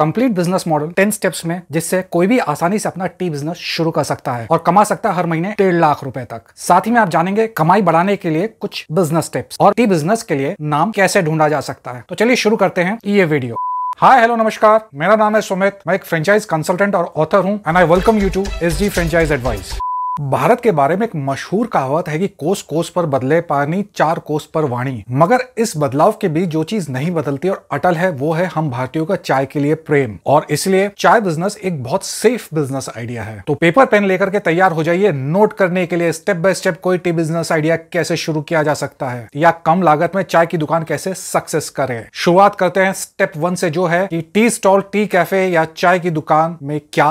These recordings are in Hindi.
complete business model ten steps में जिससे कोई भी आसानी से अपना टी बिजनेस शुरू कर सकता है और कमा सकता है हर महीने डेढ़ लाख रुपए तक साथ ही में आप जानेंगे कमाई बढ़ाने के लिए कुछ बिजनेस टिप्स और टी बिजनेस के लिए नाम कैसे ढूंढा जा सकता है तो चलिए शुरू करते हैं ये वीडियो हाय हेलो नमस्कार मेरा नाम है सुमित मैं एक फ्रेंचाइज कंसल्टेंट और ऑथर हूँ and I welcome you to S G franchise advice Bharat के बारे में एक मशहूर कहावत है कि कोस कोस पर बदले पानी चार कोस पर वाणी मगर इस बदलाव के बीच जो चीज नहीं बदलती और अटल है वो है हम भारतीयों का चाय के लिए प्रेम और इसलिए चाय बिजनेस एक बहुत सेफ बिजनेस आइडिया है तो पेपर पेन लेकर के तैयार हो जाइए नोट करने के लिए स्टेप बाय स्टेप कोई टी बिजनेस आइडिया कैसे शुरू किया जा सकता है या कम लागत में चाय की दुकान कैसे सक्सेस करे शुरुआत करते हैं स्टेप वन से जो है कि टी स्टॉल टी कैफे या चाय की दुकान में क्या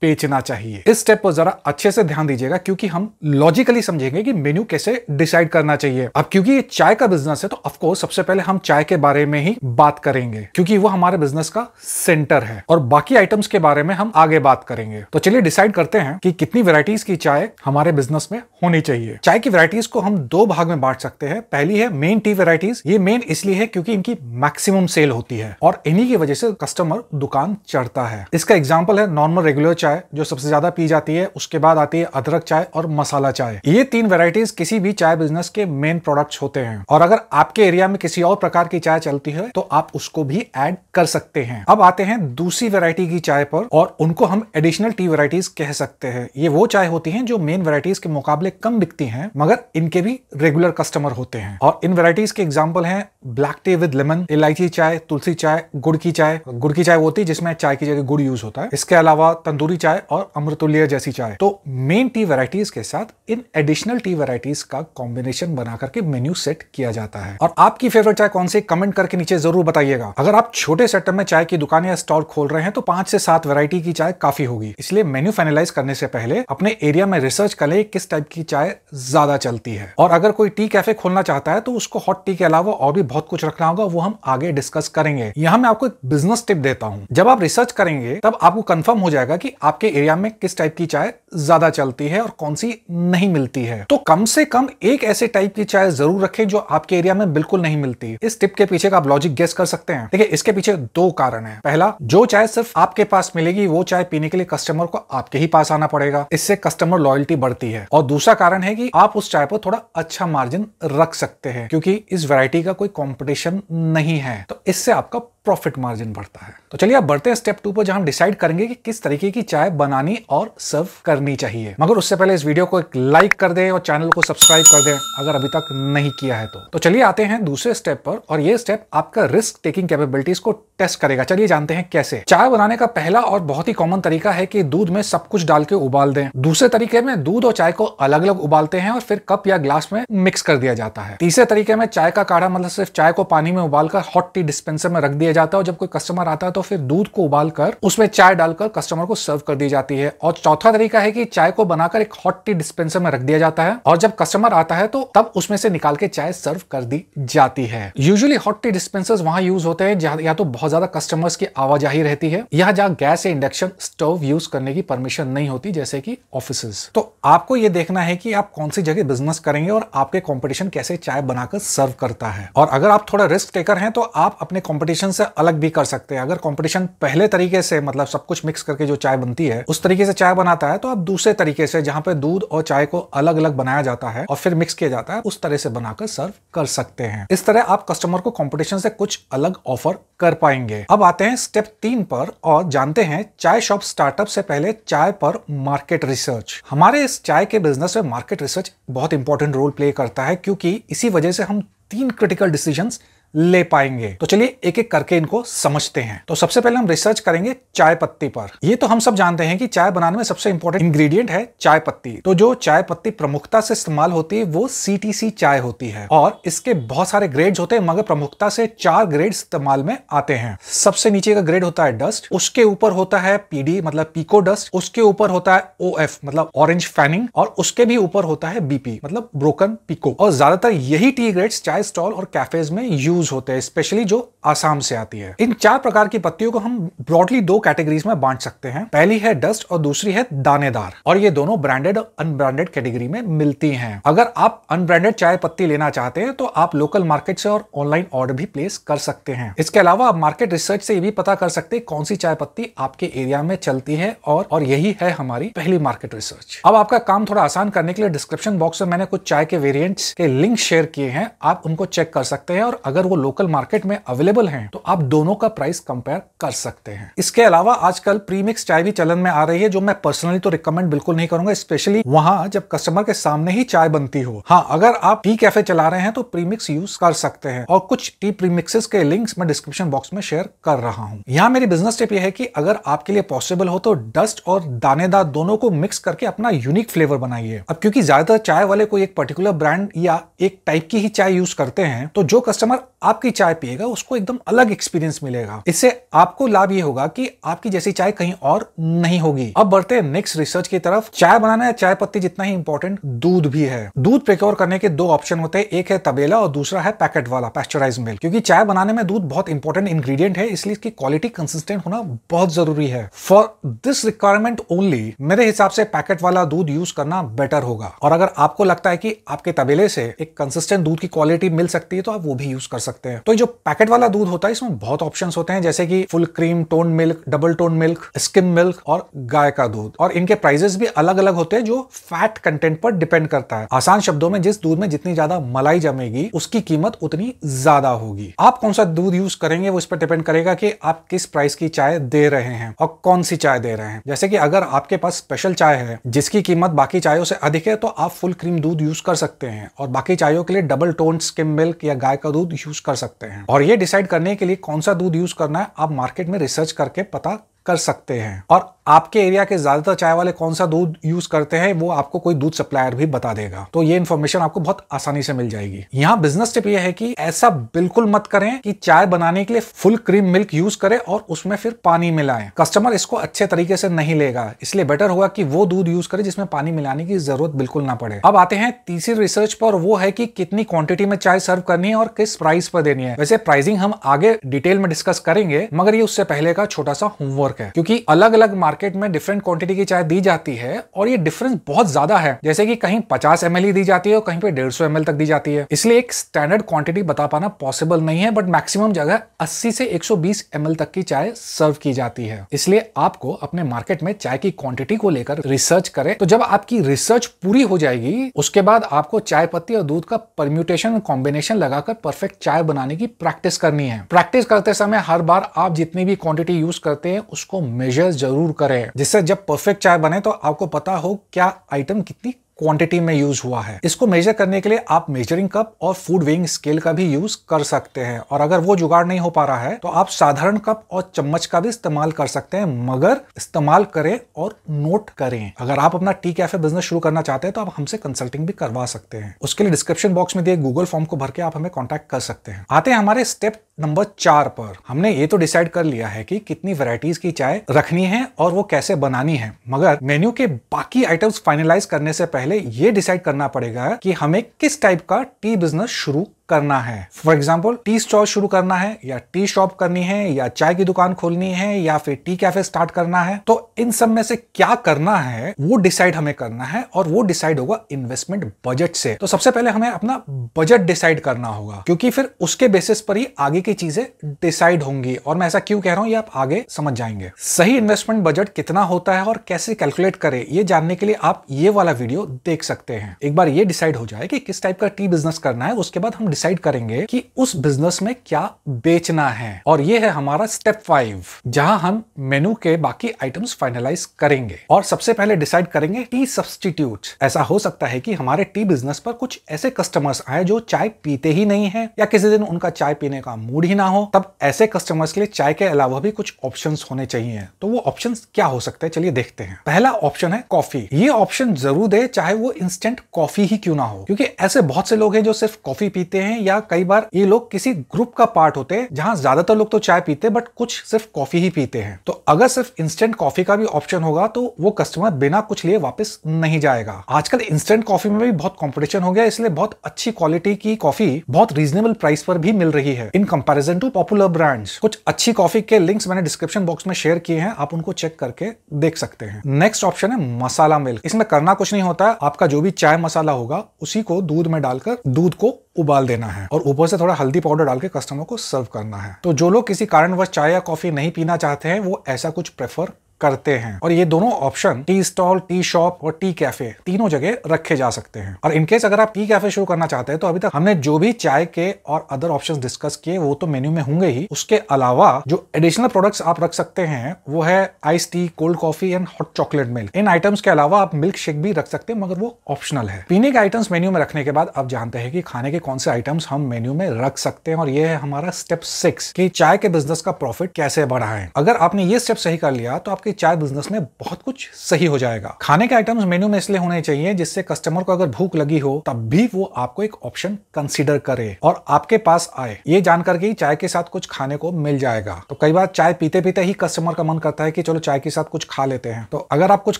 बेचना चाहिए इस स्टेप पर जरा अच्छे से ध्यान दीजिएगा क्योंकि हम लॉजिकली समझेंगे कि मेन्यू कैसे डिसाइड करना चाहिए अब क्योंकि ये चाय का बिजनेस है तो ऑफकोर्स सबसे पहले हम चाय के बारे में ही बात करेंगे क्योंकि वो हमारे बिजनेस का सेंटर है और बाकी आइटम्स के बारे में हम आगे बात करेंगे तो चलिए डिसाइड करते हैं कि कितनी वेराइटीज की चाय हमारे बिजनेस में होनी चाहिए चाय की वेराइटीज को हम दो भाग में बांट सकते हैं पहली है मेन टी वेराइटीज ये मेन इसलिए है क्योंकि इनकी मैक्सिमम सेल होती है और इन्हीं की वजह से कस्टमर दुकान चढ़ता है इसका एग्जाम्पल है नॉर्मल रेगुलर रेगुलर चाय जो सबसे ज्यादा पी जाती है उसके बाद आती है अदरक चाय और मसाला चाय ये तीन वेराइटीज किसी भी चाय बिजनेस के मेन प्रोडक्ट्स होते हैं और अगर आपके एरिया में किसी और प्रकार की चाय चलती है तो आप उसको भी एड कर सकते हैं अब आते हैं दूसरी वेरायटी की चाय पर और उनको हम एडिशनल टी वेराइटीज कह सकते हैं ये वो चाय होती है जो मेन वेराइटीज के मुकाबले कम बिकती है मगर इनके भी रेगुलर कस्टमर होते हैं और इन वेराइटीज के एग्जाम्पल है ब्लैक टी विद लेमन इलायची चाय तुलसी चाय गुड़ की चाय गुड़ की चाय होती है जिसमें चाय की जगह गुड़ यूज होता है इसके अलावा तंदूरी चाय और अमृतुल्य जैसी चाय तो मेन टी वेराइटीज के साथ इन एडिशनल टी वेराइटीज का कॉम्बिनेशन बना करके मेन्यू सेट किया जाता है और आपकी फेवरेट चाय कौन सी कमेंट करके नीचे जरूर बताइएगा अगर आप छोटे सेटअप में चाय की दुकान या स्टॉल खोल रहे हैं तो पांच से सात वेरायटी की चाय काफी होगी इसलिए मेन्यू फाइनलाइज करने से पहले अपने एरिया में रिसर्च कर ले किस टाइप की चाय ज्यादा चलती है और अगर कोई टी कैफे खोलना चाहता है तो उसको हॉट टी के अलावा और भी बहुत कुछ रखना होगा वो हम आगे डिस्कस करेंगे यहाँ मैं आपको एक बिजनेस टिप देता हूँ जब आप रिसर्च करेंगे तब आपको कंफर्म हो जाएगा जाएगा कि आपके एरिया में किस टाइप की चाय ज्यादा चलती है और कौन सी नहीं मिलती है तो कम से कम एक ऐसे टाइप की चाय जरूर रखें जो आपके एरिया में बिल्कुल नहीं मिलती इस टिप के पीछे का आप लॉजिक गेस कर सकते हैं देखिए इसके पीछे दो कारण है पहला जो चाय सिर्फ आपके पास मिलेगी वो चाय पीने के लिए कस्टमर को आपके ही पास आना पड़ेगा इससे कस्टमर लॉयल्टी बढ़ती है और दूसरा कारण है कि आप उस चाय पर थोड़ा अच्छा मार्जिन रख सकते हैं क्योंकि इस वैरायटी का कोई कंपटीशन नहीं है तो इससे आपका प्रॉफिट मार्जिन बढ़ता है तो चलिए अब बढ़ते हैं स्टेप टू पर जहां हम डिसाइड करेंगे कि किस तरीके की चाय बनानी और सर्व करनी चाहिए मगर उससे पहले इस वीडियो को एक लाइक कर दें और चैनल को सब्सक्राइब कर दें अगर अभी तक नहीं किया है तो, तो चलिए आते हैं दूसरे स्टेप पर और ये स्टेप आपका रिस्क टेकिंग कैपेबिलिटीज को टेस्ट करेगा चलिए जानते हैं कैसे चाय बनाने का पहला और बहुत ही कॉमन तरीका है कि दूध में सब कुछ डाल के उबाल दें दूसरे तरीके में दूध और चाय को अलग अलग उबालते हैं और फिर कप या ग्लास में मिक्स कर दिया जाता है तीसरे तरीके में चाय का काढ़ा मतलब सिर्फ चाय को पानी में उबालकर हॉट टी डिस्पेंसर में रख दिया जाता है और जब कोई कस्टमर आता है तो फिर दूध को उबाल कर उसमें चाय डालकर कस्टमर को सर्व कर दी जाती है और चौथा तरीका है कि चाय को बनाकर एक हॉट टी डिस्पेंसर में रख दिया जाता है और जब कस्टमर आता है तो तब उसमें से निकाल के चाय सर्व कर दी जाती है यूजली हॉट टी डिस्पेंसर वहां यूज होते हैं या तो बहुत ज्यादा कस्टमर्स की आवाजाही रहती है या जहाँ गैस या इंडक्शन स्टोव यूज करने की परमिशन नहीं होती जैसे कि ऑफिस तो आपको ये देखना है कि आप कौन सी जगह बिजनेस करेंगे और आपके कॉम्पिटिशन कैसे चाय बनाकर सर्व करता है और अगर आप थोड़ा रिस्क टेकर हैं तो आप अपने कॉम्पिटिशन से अलग भी कर सकते हैं अगर कॉम्पिटिशन पहले तरीके से मतलब सब कुछ मिक्स करके जो चाय बनती है उस तरीके से चाय बनाता है तो आप दूसरे तरीके से जहाँ पे दूध और चाय को अलग अलग बनाया जाता है और फिर मिक्स किया जाता है उस तरह से बनाकर सर्व कर सकते हैं इस तरह आप कस्टमर को कॉम्पिटिशन से कुछ अलग ऑफर कर पाएंगे अब आते हैं स्टेप तीन पर और जानते हैं चाय शॉप स्टार्टअप से पहले चाय पर मार्केट रिसर्च हमारे इस चाय के बिजनेस में मार्केट रिसर्च बहुत इंपॉर्टेंट रोल प्ले करता है क्योंकि इसी वजह से हम तीन क्रिटिकल डिसीजंस ले पाएंगे तो चलिए एक एक करके इनको समझते हैं तो सबसे पहले हम रिसर्च करेंगे चाय पत्ती पर ये तो हम सब जानते हैं कि चाय बनाने में सबसे इंपॉर्टेंट इंग्रेडिएंट है चाय पत्ती तो जो चाय पत्ती प्रमुखता से इस्तेमाल होती है वो सीटीसी चाय होती है और इसके बहुत सारे ग्रेड होते हैं मगर प्रमुखता से चार ग्रेड इस्तेमाल में आते हैं सबसे नीचे का ग्रेड होता है डस्ट उसके ऊपर होता है पीडी मतलब पीको डस्ट उसके ऊपर होता है ओ मतलब ऑरेंज फैनिंग और उसके भी ऊपर होता है बीपी मतलब ब्रोकन पीको और ज्यादातर यही टी ग्रेड चाय स्टॉल और कैफेज में यूज यूज होते हैं स्पेशली जो आसाम से आती है इन चार प्रकार की पत्तियों को हम ब्रॉडली दो कैटेगरीज में बांट सकते हैं पहली है डस्ट और दूसरी है दानेदार और ये दोनों ब्रांडेड और अनब्रांडेड कैटेगरी में मिलती हैं अगर आप अनब्रांडेड चाय पत्ती लेना चाहते हैं तो आप लोकल मार्केट से और ऑनलाइन ऑर्डर भी प्लेस कर सकते हैं इसके अलावा आप मार्केट रिसर्च से ये भी पता कर सकते हैं कौन सी चाय पत्ती आपके एरिया में चलती है और और यही है हमारी पहली मार्केट रिसर्च अब आपका काम थोड़ा आसान करने के लिए डिस्क्रिप्शन बॉक्स में मैंने कुछ चाय के वेरियंट के लिंक शेयर किए हैं आप उनको चेक कर सकते हैं और अगर वो लोकल मार्केट में अवेलेबल हैं तो आप दोनों का प्राइस कंपेयर कर सकते हैं इसके अलावा आजकल प्रीमिक्स चाय भी चलन में आ रही है जो मैं पर्सनली तो रिकमेंड बिल्कुल नहीं करूंगा स्पेशली वहां जब कस्टमर के सामने ही चाय बनती हो हाँ अगर आप टी कैफे चला रहे हैं तो प्रीमिक्स यूज कर सकते हैं और कुछ टी प्रीमिक्स के लिंक्स मैं डिस्क्रिप्शन बॉक्स में शेयर कर रहा हूँ यहाँ मेरी बिजनेस टिप ये है कि अगर आपके लिए पॉसिबल हो तो डस्ट और दानेदार दोनों को मिक्स करके अपना यूनिक फ्लेवर बनाइए अब क्योंकि ज्यादातर चाय वाले कोई एक पर्टिकुलर ब्रांड या एक टाइप की ही चाय यूज करते हैं तो जो कस्टमर आपकी चाय पिएगा उसको एकदम अलग एक्सपीरियंस मिलेगा इससे आपको लाभ ये होगा कि आपकी जैसी चाय कहीं और नहीं होगी अब बढ़ते हैं नेक्स्ट रिसर्च की तरफ चाय बनाना या चाय पत्ती जितना ही इंपॉर्टेंट दूध भी है दूध प्रिक्योर करने के दो ऑप्शन होते हैं एक है तबेला और दूसरा है पैकेट वाला पैस्चराइज मिल्क क्योंकि चाय बनाने में दूध बहुत इंपॉर्टेंट इंग्रीडियंट है इसलिए इसकी क्वालिटी कंसिस्टेंट होना बहुत जरूरी है फॉर दिस रिक्वायरमेंट ओनली मेरे हिसाब से पैकेट वाला दूध यूज करना बेटर होगा और अगर आपको लगता है कि आपके तबेले से एक कंसिस्टेंट दूध की क्वालिटी मिल सकती है तो आप वो भी यूज कर सकते सकते हैं तो जो पैकेट वाला दूध होता है इसमें बहुत ऑप्शन होते हैं जैसे कि full cream tone milk double tone milk skim milk और गाय का दूध और इनके प्राइजेस भी अलग अलग होते हैं जो फैट कंटेंट पर डिपेंड करता है आसान शब्दों में जिस दूध में जितनी ज्यादा मलाई जमेगी उसकी कीमत उतनी ज्यादा होगी आप कौन सा दूध यूज करेंगे वो इस पर डिपेंड करेगा कि आप किस प्राइस की चाय दे रहे हैं और कौन सी चाय दे रहे हैं जैसे कि अगर आपके पास स्पेशल चाय है जिसकी कीमत बाकी चायों से अधिक है तो आप फुल क्रीम दूध यूज कर सकते हैं और बाकी चायों के लिए डबल टोन स्किम मिल्क या गाय का दूध यूज यूज कर सकते हैं और ये डिसाइड करने के लिए कौन सा दूध यूज करना है आप मार्केट में रिसर्च करके पता कर सकते हैं और आपके एरिया के ज़्यादातर चाय वाले कौन सा दूध यूज़ करते हैं वो आपको कोई दूध सप्लायर भी बता देगा तो ये इन्फॉर्मेशन आपको बहुत आसानी से मिल जाएगी यहाँ बिजनेस टिप ये है कि ऐसा बिल्कुल मत करें कि चाय बनाने के लिए फुल क्रीम मिल्क यूज करें और उसमें फिर पानी मिलाए कस्टमर इसको अच्छे तरीके से नहीं लेगा इसलिए बेटर होगा कि वो दूध यूज करे जिसमें पानी मिलाने की जरूरत बिल्कुल ना पड़े अब आते हैं तीसरी रिसर्च पर वो है कि कितनी क्वांटिटी में चाय सर्व करनी है और किस प्राइस पर देनी है वैसे प्राइसिंग हम आगे डिटेल में डिस्कस करेंगे मगर ये उससे पहले का छोटा सा होमवर्क है क्योंकि अलग अलग मार्केट मार्केट में डिफरेंट क्वांटिटी की चाय दी जाती है और ये डिफरेंस बहुत ज्यादा है जैसे कि कहीं 50 एम दी जाती है और कहीं पे 150 एम तक दी जाती है इसलिए एक स्टैंडर्ड क्वांटिटी बता पाना पॉसिबल नहीं है बट मैक्सिमम जगह 80 से 120 एम तक की चाय सर्व की जाती है इसलिए आपको अपने मार्केट में चाय की क्वांटिटी को लेकर रिसर्च करें तो जब आपकी रिसर्च पूरी हो जाएगी उसके बाद आपको चाय पत्ती और दूध का परम्यूटेशन कॉम्बिनेशन लगाकर परफेक्ट चाय बनाने की प्रैक्टिस करनी है प्रैक्टिस करते समय हर बार आप जितनी भी क्वांटिटी यूज करते हैं उसको मेजर जरूर कर करें जिससे जब परफेक्ट चाय बने तो आपको पता हो क्या आइटम कितनी क्वांटिटी में यूज हुआ है इसको मेजर करने के लिए आप मेजरिंग कप और फूड वेइंग स्केल का भी यूज कर सकते हैं और अगर वो जुगाड़ नहीं हो पा रहा है तो आप साधारण कप और चम्मच का भी इस्तेमाल कर सकते हैं मगर इस्तेमाल करें और नोट करें अगर आप अपना टी कैफे बिजनेस शुरू करना चाहते हैं तो आप हमसे कंसल्टिंग भी करवा सकते हैं उसके लिए डिस्क्रिप्शन बॉक्स में दिए गूगल फॉर्म को भर के आप हमें कॉन्टेक्ट कर सकते हैं आते हैं हमारे स्टेप नंबर चार पर हमने ये तो डिसाइड कर लिया है कि कितनी वेराइटीज की चाय रखनी है और वो कैसे बनानी है मगर मेन्यू के बाकी आइटम्स फाइनलाइज करने से पहले पहले ये डिसाइड करना पड़ेगा कि हमें किस टाइप का टी बिजनेस शुरू करना है फॉर एग्जाम्पल टी स्टॉल शुरू करना है या टी शॉप करनी है या चाय की दुकान खोलनी है या फिर टी कैफे स्टार्ट करना है तो इन सब में से क्या करना है वो डिसाइड हमें करना है और वो डिसाइड होगा इन्वेस्टमेंट बजट से तो सबसे पहले हमें अपना बजट डिसाइड करना होगा क्योंकि फिर उसके बेसिस पर ही आगे की चीजें डिसाइड होंगी और मैं ऐसा क्यों कह रहा हूं ये आप आगे समझ जाएंगे सही इन्वेस्टमेंट बजट कितना होता है और कैसे कैलकुलेट करें ये जानने के लिए आप ये वाला वीडियो देख सकते हैं एक बार ये डिसाइड हो जाए कि किस टाइप का टी बिजनेस करना है उसके बाद हम डिसाइड करेंगे कि उस बिजनेस में क्या बेचना है और ये है हमारा स्टेप फाइव जहां हम मेनू के बाकी आइटम्स फाइनलाइज करेंगे और सबसे पहले डिसाइड करेंगे टी सब्सटीट्यूट ऐसा हो सकता है कि हमारे टी बिजनेस पर कुछ ऐसे कस्टमर्स आए जो चाय पीते ही नहीं है या किसी दिन उनका चाय पीने का मूड ही ना हो तब ऐसे कस्टमर्स के लिए चाय के अलावा भी कुछ ऑप्शन होने चाहिए तो वो ऑप्शन क्या हो सकते हैं चलिए देखते हैं पहला ऑप्शन है कॉफी ये ऑप्शन जरूर दे चाहे वो इंस्टेंट कॉफी ही क्यों ना हो क्योंकि ऐसे बहुत से लोग हैं जो सिर्फ कॉफी पीते हैं हैं या कई बार ये लोग किसी ग्रुप का पार्ट होते हैं जहां ज्यादातर लोग तो चाय पीते बट कुछ सिर्फ कॉफी ही पीते हैं तो अगर सिर्फ इंस्टेंट कॉफी का भी ऑप्शन होगा तो वो कस्टमर बिना कुछ लिए वापस नहीं जाएगा आजकल इंस्टेंट कॉफी में भी बहुत कॉम्पिटिशन हो गया इसलिए बहुत अच्छी क्वालिटी की कॉफी बहुत रीजनेबल प्राइस पर भी मिल रही है in comparison to popular brands कुछ अच्छी कॉफी के लिंक्स मैंने डिस्क्रिप्शन बॉक्स में शेयर किए हैं आप उनको चेक करके देख सकते हैं नेक्स्ट ऑप्शन है मसाला मिल्क इसमें करना कुछ नहीं होता आपका जो भी चाय मसाला होगा उसी को दूध में डालकर दूध को उबाल देना है और ऊपर से थोड़ा हल्दी पाउडर डाल के कस्टमर को सर्व करना है तो जो लोग किसी कारणवश चाय या कॉफी नहीं पीना चाहते हैं वो ऐसा कुछ प्रेफर करते हैं और ये दोनों option tea stall tea shop और टी कैफे तीनों जगह रखे जा सकते हैं और इनकेस अगर आप टी कैफे शुरू करना चाहते हैं तो अभी तक हमने जो भी चाय के और अदर ऑप्शन डिस्कस किए वो तो मेन्यू में होंगे ही उसके अलावा जो एडिशनल प्रोडक्ट्स आप रख सकते हैं वो है ice tea cold coffee and hot chocolate milk इन आइटम्स के अलावा आप मिल्क शेक भी रख सकते हैं मगर वो ऑप्शनल है पीने के आइटम्स मेन्यू में रखने के बाद आप जानते हैं कि खाने के कौन से आइटम्स हम मेन्यू में रख सकते हैं और ये है हमारा स्टेप सिक्स की चाय के बिजनेस का प्रॉफिट कैसे बढ़ाए अगर आपने ये स्टेप सही कर लिया तो आपके आपके चाय बिजनेस में बहुत कुछ सही हो जाएगा खाने के आइटम्स मेन्यू में इसलिए होने चाहिए जिससे कस्टमर को अगर भूख लगी हो तब भी वो आपको एक ऑप्शन कंसिडर करे और आपके पास आए ये जानकर के चाय के साथ कुछ खाने को मिल जाएगा तो कई बार चाय पीते पीते ही कस्टमर का मन करता है कि चलो चाय के साथ कुछ खा लेते हैं तो अगर आप कुछ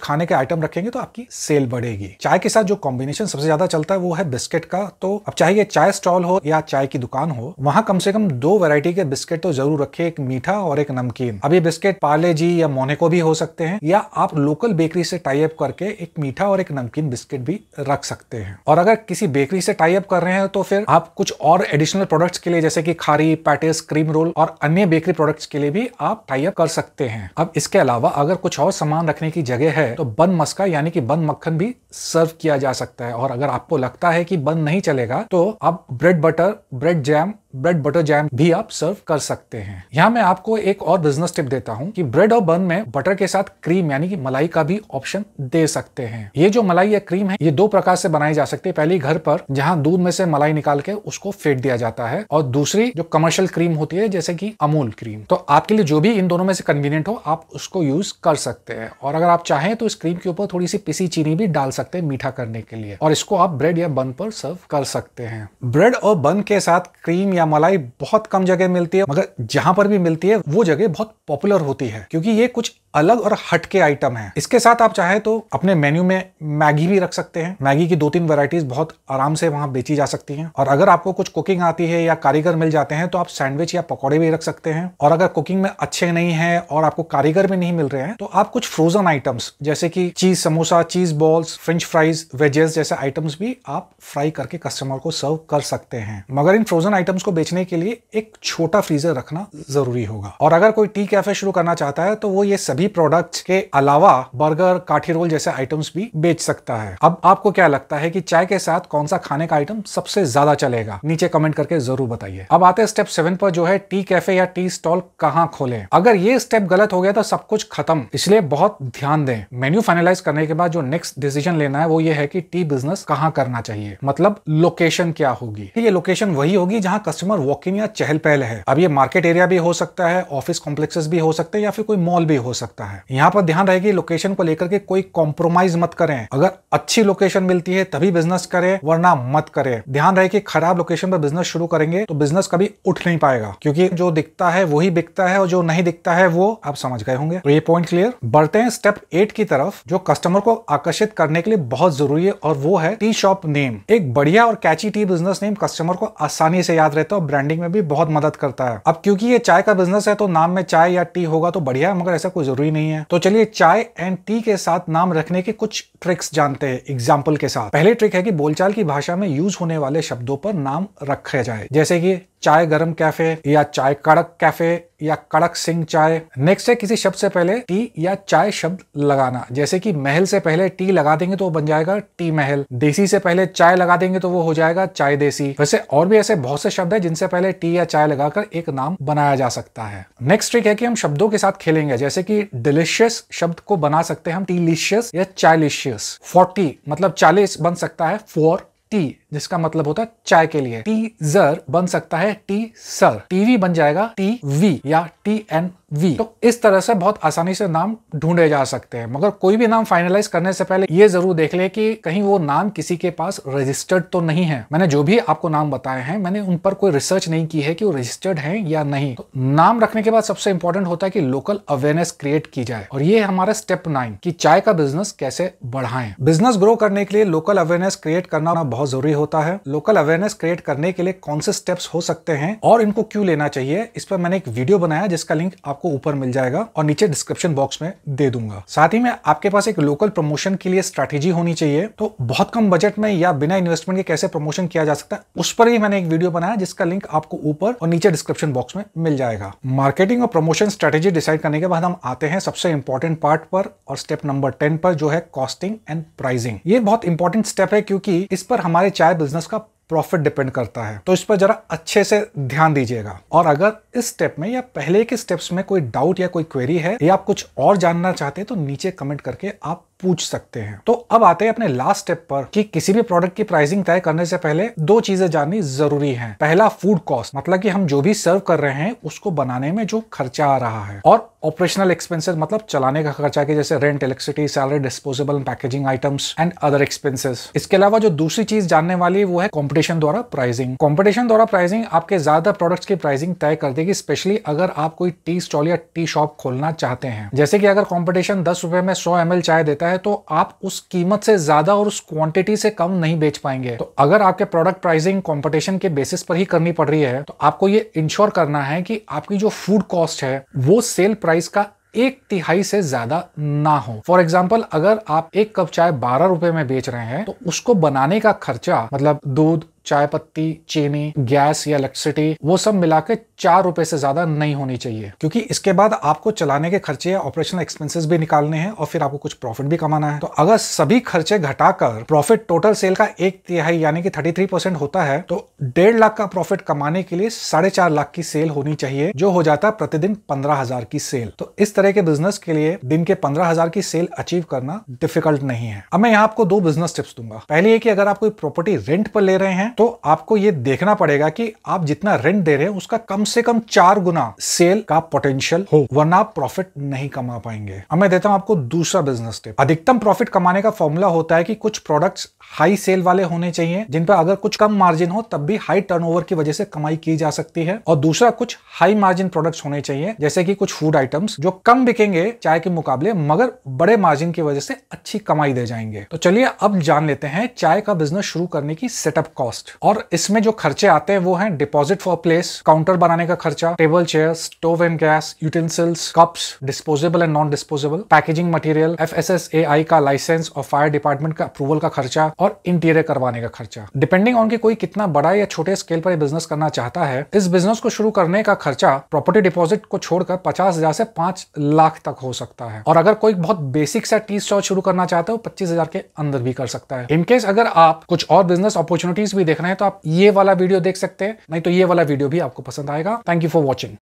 खाने के आइटम रखेंगे तो आपकी सेल बढ़ेगी चाय के साथ जो कॉम्बिनेशन सबसे ज्यादा चलता है वो है बिस्किट का तो अब चाहे ये चाय स्टॉल हो या चाय की दुकान हो वहां कम से कम दो वेरायटी के बिस्किट तो जरूर रखे एक मीठा और एक नमकीन अब ये बिस्किट पार्ले जी या मोने को भी भी हो सकते हैं या आप लोकल बेकरी से अप करके एक मीठा और एक नमकीन बिस्किट भी रख सकते हैं और अगर किसी बेकरी से टाइप कर रहे हैं तो फिर आप कुछ और एडिशनल प्रोडक्ट्स के लिए जैसे कि खारी पैटिस क्रीम रोल और अन्य बेकरी प्रोडक्ट्स के लिए भी आप टाइप कर सकते हैं अब इसके अलावा अगर कुछ और सामान रखने की जगह है तो बन मस्का यानी कि बन मक्खन भी सर्व किया जा सकता है और अगर आपको लगता है कि बंद नहीं चलेगा तो आप bread butter bread jam bread butter jam भी आप सर्व कर सकते हैं यहाँ मैं आपको एक और बिजनेस टिप देता हूँ कि ब्रेड और बन में बटर के साथ क्रीम यानी कि मलाई का भी ऑप्शन दे सकते हैं ये जो मलाई या क्रीम है ये दो प्रकार से बनाई जा सकती है पहली घर पर जहाँ दूध में से मलाई निकाल के उसको फेंट दिया जाता है और दूसरी जो कमर्शियल क्रीम होती है जैसे की अमूल क्रीम तो आपके लिए जो भी इन दोनों में से कन्वीनियंट हो आप उसको यूज कर सकते हैं और अगर आप चाहें तो इस क्रीम के ऊपर थोड़ी सी पिसी चीनी भी डाल सकते हैं मीठा करने के लिए और इसको आप ब्रेड या बन पर सर्व कर सकते हैं ब्रेड और बन के साथ क्रीम या मलाई बहुत कम जगह मिलती है मगर जहां पर भी मिलती है वो जगह बहुत पॉपुलर होती है क्योंकि ये कुछ अलग और हटके आइटम है इसके साथ आप चाहे तो अपने मेन्यू में मैगी भी रख सकते हैं मैगी की दो तीन वैरायटीज बहुत आराम से वहां बेची जा सकती हैं और अगर आपको कुछ कुकिंग आती है या कारीगर मिल जाते हैं तो आप सैंडविच या पकौड़े भी रख सकते हैं और अगर कुकिंग में अच्छे नहीं है और आपको कारीगर भी नहीं मिल रहे हैं तो आप कुछ फ्रोजन आइटम्स जैसे की cheese samosa cheese balls french fries wedges जैसे आइटम्स भी आप फ्राई करके कस्टमर को सर्व कर सकते हैं मगर इन फ्रोजन आइटम्स को बेचने के लिए एक छोटा फ्रीजर रखना जरूरी होगा और अगर कोई टी कैफे शुरू करना चाहता है तो वो ये सभी प्रोडक्ट्स के अलावा बर्गर काठी रोल जैसे आइटम्स भी बेच सकता है अब आपको क्या लगता है कि चाय के साथ कौन सा खाने का आइटम सबसे ज्यादा चलेगा नीचे कमेंट करके जरूर बताइए अब आते हैं स्टेप सेवन पर जो है टी कैफे या टी स्टॉल कहाँ खोले अगर ये स्टेप गलत हो गया तो सब कुछ खत्म इसलिए बहुत ध्यान दें मेन्यू फाइनलाइज करने के बाद जो नेक्स्ट डिसीजन लेना है वो ये है कि टी बिजनेस कहाँ करना चाहिए मतलब लोकेशन क्या होगी ये लोकेशन वही होगी जहाँ कस्टमर वॉक इन या चहल पहल है अब ये मार्केट एरिया भी हो सकता है ऑफिस कॉम्प्लेक्सेस भी हो सकते हैं या फिर कोई मॉल भी हो सकता है सकता है यहाँ पर ध्यान रहे कि लोकेशन को लेकर के कोई कॉम्प्रोमाइज मत करें अगर अच्छी लोकेशन मिलती है तभी बिजनेस करें वरना मत करें ध्यान रहे कि खराब लोकेशन पर बिजनेस शुरू करेंगे तो बिजनेस कभी उठ नहीं पाएगा क्योंकि जो दिखता है वही बिकता है और जो नहीं दिखता है वो आप समझ गए होंगे तो ये पॉइंट क्लियर बढ़ते हैं स्टेप एट की तरफ जो कस्टमर को आकर्षित करने के लिए बहुत जरूरी है और वो है टी शॉप नेम एक बढ़िया और catchy tea business name customer को आसानी से याद रहता है और ब्रांडिंग में भी बहुत मदद करता है अब क्योंकि ये चाय का बिजनेस है तो नाम में चाय या टी होगा तो बढ़िया है मगर ऐसा कोई जरूरी नहीं है तो चलिए चाय एंड टी के साथ नाम रखने के कुछ ट्रिक्स जानते हैं एग्जाम्पल के साथ पहले ट्रिक है कि बोलचाल की भाषा में यूज होने वाले शब्दों पर नाम रखा जाए जैसे कि चाय गरम कैफे या चाय कड़क कैफे या कड़क सिंह चाय नेक्स्ट है किसी शब्द से पहले टी या चाय शब्द लगाना जैसे कि महल से पहले टी लगा देंगे तो वो बन जाएगा टी महल देसी से पहले चाय लगा देंगे तो वो हो जाएगा चाय देसी वैसे और भी ऐसे बहुत से शब्द है जिनसे पहले टी या चाय लगाकर एक नाम बनाया जा सकता है नेक्स्ट ट्रिक है कि हम शब्दों के साथ खेलेंगे जैसे कि डिलिशियस शब्द को बना सकते हैं हम टीलिशियस या लिशियस फोर्टी मतलब चालीस बन सकता है फोर टी जिसका मतलब होता है चाय के लिए टी जर बन सकता है टी सर टीवी बन जाएगा टी वी या टी एन वी तो इस तरह से बहुत आसानी से नाम ढूंढे जा सकते हैं मगर कोई भी नाम फाइनलाइज करने से पहले ये जरूर देख ले कि कहीं वो नाम किसी के पास रजिस्टर्ड तो नहीं है मैंने जो भी आपको नाम बताए हैं मैंने उन पर कोई रिसर्च नहीं की है कि वो रजिस्टर्ड है या नहीं तो नाम रखने के बाद सबसे इंपॉर्टेंट होता है कि लोकल अवेयरनेस क्रिएट की जाए और ये हमारा स्टेप नाइन की चाय का बिजनेस कैसे बढ़ाए बिजनेस ग्रो करने के लिए लोकल अवेयरनेस क्रिएट करना बहुत जरूरी होता है लोकल अवेयरनेस क्रिएट करने के लिए कौन से स्टेप्स हो सकते हैं और इनको क्यों लेना चाहिए इस पर मैंने एक वीडियो बनाया जिसका लिंक आपको ऊपर मिल जाएगा और नीचे डिस्क्रिप्शन बॉक्स में दे दूंगा साथ ही में आपके पास एक लोकल प्रमोशन के लिए स्ट्रैटेजी होनी चाहिए तो बहुत कम बजट में या बिना इन्वेस्टमेंट के कैसे प्रमोशन किया जा सकता है उस पर भी मैंने एक वीडियो बनाया जिसका लिंक आपको ऊपर और नीचे डिस्क्रिप्शन बॉक्स में मिल जाएगा मार्केटिंग और प्रमोशन स्ट्रैटेजी डिसाइड करने के बाद हम आते हैं सबसे इंपॉर्टेंट पार्ट पर और स्टेप नंबर टेन पर जो है कॉस्टिंग एंड प्राइसिंग ये बहुत इंपॉर्टेंट स्टेप है क्योंकि इस पर हमारे चार क्या है बिजनेस का प्रॉफिट डिपेंड करता है तो इस पर जरा अच्छे से ध्यान दीजिएगा और अगर इस स्टेप में या पहले के स्टेप्स में कोई डाउट या कोई क्वेरी है या आप कुछ और जानना चाहते हैं तो नीचे कमेंट करके आप पूछ सकते हैं तो अब आते हैं अपने लास्ट स्टेप पर कि किसी भी प्रोडक्ट की प्राइसिंग तय करने से पहले दो चीजें जाननी जरूरी है पहला फूड कॉस्ट मतलब कि हम जो भी सर्व कर रहे हैं उसको बनाने में जो खर्चा आ रहा है और ऑपरेशनल एक्सपेंसेस मतलब चलाने का खर्चा के जैसे rent electricity salary disposable packaging items and other expenses इसके अलावा जो दूसरी चीज जानने वाली है वो है कॉम्पिटिशन द्वारा प्राइसिंग कॉम्पिटिशन द्वारा प्राइसिंग आपके ज्यादा प्रोडक्ट्स की प्राइसिंग तय कर देगी स्पेशली अगर आप कोई टी स्टॉल या टी शॉप खोलना चाहते हैं जैसे कि अगर कॉम्पिटिशन दस रुपए में सौ एम चाय देता है है तो आप उस कीमत से ज्यादा और उस क्वांटिटी से कम नहीं बेच पाएंगे तो अगर आपके प्रोडक्ट प्राइसिंग कंपटीशन के बेसिस पर ही करनी पड़ रही है तो आपको ये इंश्योर करना है कि आपकी जो फूड कॉस्ट है वो सेल प्राइस का एक तिहाई से ज्यादा ना हो फॉर एग्जाम्पल अगर आप एक कप चाय बारह रुपए में बेच रहे हैं तो उसको बनाने का खर्चा मतलब दूध चाय पत्ती चीनी गैस या इलेक्ट्रिसिटी वो सब मिला के चार रुपए से ज्यादा नहीं होनी चाहिए क्योंकि इसके बाद आपको चलाने के खर्चे या ऑपरेशनल एक्सपेंसेस भी निकालने हैं और फिर आपको कुछ प्रॉफिट भी कमाना है तो अगर सभी खर्चे घटाकर प्रॉफिट टोटल सेल का एक तिहाई यानी कि थर्टी थ्री परसेंट होता है तो डेढ़ लाख का प्रॉफिट कमाने के लिए साढ़े चार लाख की सेल होनी चाहिए जो हो जाता है प्रतिदिन पंद्रह हजार की सेल तो इस तरह के बिजनेस के लिए दिन के पंद्रह हजार की सेल अचीव करना डिफिकल्ट नहीं है अब मैं यहाँ आपको दो बिजनेस टिप्स दूंगा पहले ये कि अगर आप कोई प्रॉपर्टी रेंट पर ले रहे हैं हैं तो आपको ये देखना पड़ेगा कि आप जितना रेंट दे रहे हैं उसका कम से कम चार गुना सेल का पोटेंशियल हो वरना प्रॉफिट नहीं कमा पाएंगे अब मैं देता हूं आपको दूसरा बिजनेस टिप अधिकतम प्रॉफिट कमाने का फॉर्मूला होता है कि कुछ प्रोडक्ट्स हाई सेल वाले होने चाहिए जिन पर अगर कुछ कम मार्जिन हो तब भी हाई टर्नओवर की वजह से कमाई की जा सकती है और दूसरा कुछ हाई मार्जिन प्रोडक्ट्स होने चाहिए जैसे कि कुछ फूड आइटम्स जो कम बिकेंगे चाय के मुकाबले मगर बड़े मार्जिन की वजह से अच्छी कमाई दे जाएंगे तो चलिए अब जान लेते हैं चाय का बिजनेस शुरू करने की सेटअप कॉस्ट कॉस्ट और इसमें जो खर्चे आते हैं वो हैं डिपॉजिट फॉर प्लेस काउंटर बनाने का खर्चा table chair stove and gas utensils cups disposable and non disposable packaging material F S S A I का लाइसेंस और फायर डिपार्टमेंट का अप्रूवल का खर्चा और इंटीरियर करवाने का खर्चा डिपेंडिंग ऑन की कोई कितना बड़ा या छोटे स्केल पर बिजनेस करना चाहता है इस बिजनेस को शुरू करने का खर्चा प्रॉपर्टी डिपॉजिट को छोड़कर पचास हजार से पांच लाख तक हो सकता है और अगर कोई बहुत बेसिक सा टी स्टॉल शुरू करना चाहता है पच्चीस हजार के अंदर भी कर सकता है इनकेस अगर आप कुछ और बिजनेस अपॉर्चुनिटीज भी देखना है तो आप ये वाला वीडियो देख सकते हैं नहीं तो ये वाला वीडियो भी आपको पसंद आएगा थैंक यू फॉर वॉचिंग